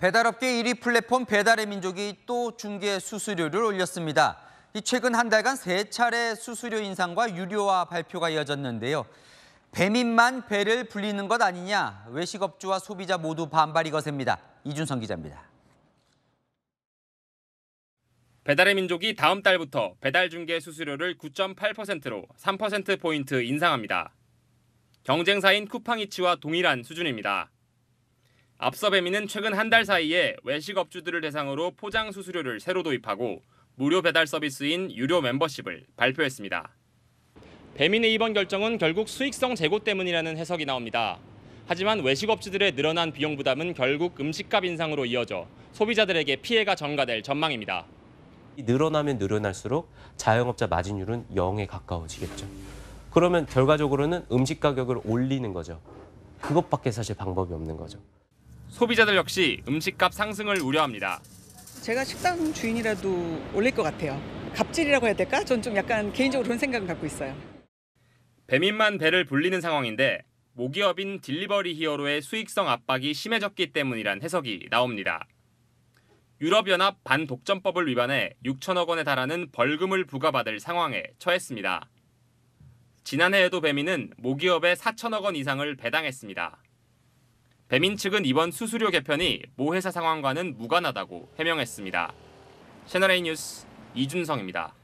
배달업계 1위 플랫폼 배달의 민족이 또 중개 수수료를 올렸습니다. 최근 한 달간 세 차례 수수료 인상과 유료화 발표가 이어졌는데요. 배민만 배를 불리는 것 아니냐 외식업주와 소비자 모두 반발이 거셉니다. 이준성 기자입니다. 배달의 민족이 다음 달부터 배달 중개 수수료를 9.8%로 3%포인트 인상합니다. 경쟁사인 쿠팡이치와 동일한 수준입니다. 앞서배미는 최근 한 달 사이에 외식 업주들을 대상으로 포장 수수료를 새로 도입하고 무료 배달 서비스인 유료 멤버십을 발표했습니다. 배민의 이번 결정은 결국 수익성 제고 때문이라는 해석이 나옵니다. 하지만 외식업주들의 늘어난 비용 부담은 결국 음식값 인상으로 이어져 소비자들에게 피해가 전가될 전망입니다. 늘어나면 늘어날수록 자영업자 마진율은 0에 가까워지겠죠. 그러면 결과적으로는 음식 가격을 올리는 거죠. 그것밖에 사실 방법이 없는 거죠. 소비자들 역시 음식값 상승을 우려합니다. 제가 식당 주인이라도 올릴 것 같아요. 갑질이라고 해야 될까? 전좀 약간 개인적으로 그런 생각을 갖고 있어요. 배민만 배를 불리는 상황인데 모기업인 딜리버리 히어로의 수익성 압박이 심해졌기 때문이란 해석이 나옵니다. 유럽연합 반독점법을 위반해 6천억 원에 달하는 벌금을 부과받을 상황에 처했습니다. 지난해에도 배민은 모기업에 4천억 원 이상을 배당했습니다. 배민 측은 이번 수수료 개편이 모 회사 상황과는 무관하다고 해명했습니다. 채널A 뉴스 이준성입니다.